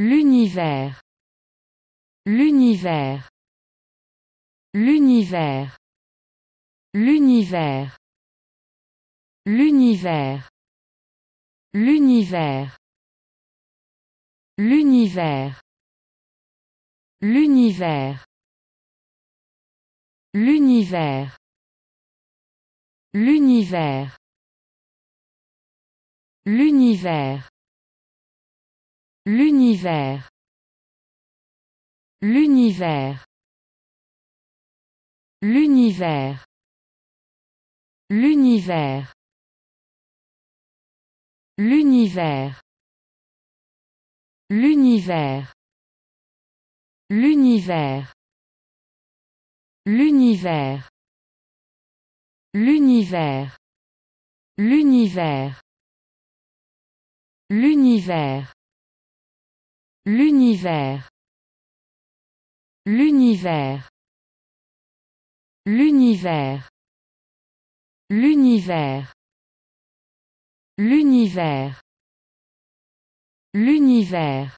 L'univers. L'univers. L'univers. L'univers. L'univers. L'univers. L'univers. L'univers. L'univers. L'univers. L'univers. L'univers. L'univers. L'univers. L'univers. L'univers. L'univers. L'univers. L'univers. L'univers. L'univers. L'univers. L'univers. L'univers. L'univers. L'univers. L'univers. L'univers.